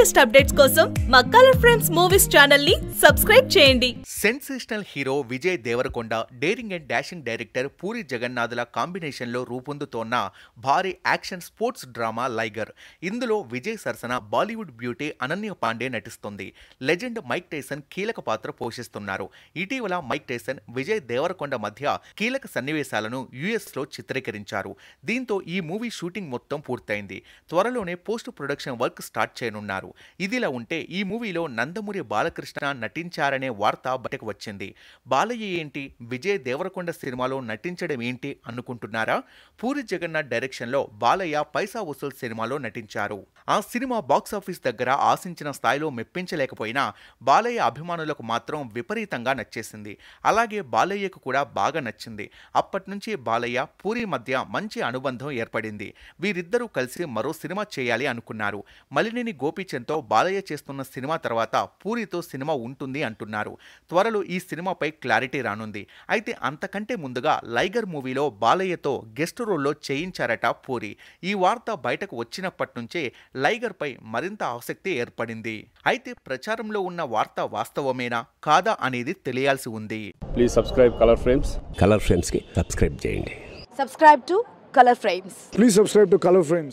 latest updates కోసం మా colour friends movies channel ని సబ్స్క్రైబ్ చేయండి sensational hero Vijay Deverakonda daring and dashing director Puri జగన్నాథుల కాంబినేషన్ లో రూపొందుతోన్న భారీ యాక్షన్ స్పోర్ట్స్ డ్రామా లైగర్ ఇందులో విజయ్ సరసన బాలీవుడ్ బ్యూటీ అనన్య పాండే నటిస్తుంది లెజెండ్ మైక్ టైసన్ కీలక పాత్ర పోషిస్తున్నారు ఇటీవల మైక్ టైసన్ విజయ్ దేవరకొండ మధ్య కీలక సన్నివేశాలను యుఎస్ లో చిత్రీకరించారు దీంతో ఈ మూవీ షూటింగ్ మొత్తం పూర్తయింది త్వరలోనే పోస్ట్ ప్రొడక్షన్ వర్క్ స్టార్ట్ చేయనున్నారు చేశారు ఇదిలా ఉంటే ఈ మూవీలో నందమూరి బాలకృష్ణ నటించారనే వార్త బయటకు వచ్చింది బాలయ్య ఏంటి విజయ్ దేవరకొండ సినిమాలో నటించడం ఏంటి అనుకుంటున్నారా పూరి జగన్నాథ్ డైరెక్షన్లో బాలయ్య పైసా వసూల్ సినిమాలో నటించారు ఆ సినిమా బాక్సాఫీస్ దగ్గర ఆశించిన స్థాయిలో మెప్పించలేకపోయినా బాలయ్య అభిమానులకు మాత్రం విపరీతంగా నచ్చేసింది అలాగే బాలయ్యకు కూడా బాగా నచ్చింది అప్పటి నుంచి బాలయ్య పూరి మధ్య మంచి అనుబంధం ఏర్పడింది వీరిద్దరూ కలిసి మరో సినిమా చేయాలి అనుకున్నారు మలినిని గోపీచంద్తో బాలయ్య చేస్తున్న సినిమా తర్వాత పూరితో సినిమా ఉంటుంది అంటున్నారు త్వరలో ఈ సినిమాపై క్లారిటీ రానుంది అయితే అంతకంటే ముందుగా లైగర్ మూవీలో బాలయ్యతో గెస్ట్ రోల్లో చేయించారట పూరి ఈ వార్త బయటకు వచ్చినప్పటి నుంచే లైగర్పై మరింత ఆసక్తి ఏర్పడింది అయితే ప్రచారంలో ఉన్న వార్త వాస్తవమేనా కాదా అనేది తెలియాల్సి ఉంది please subscribe colour frames colour frames కి సబ్స్క్రైబ్ చేయండి subscribe to colour frames please subscribe to colour frames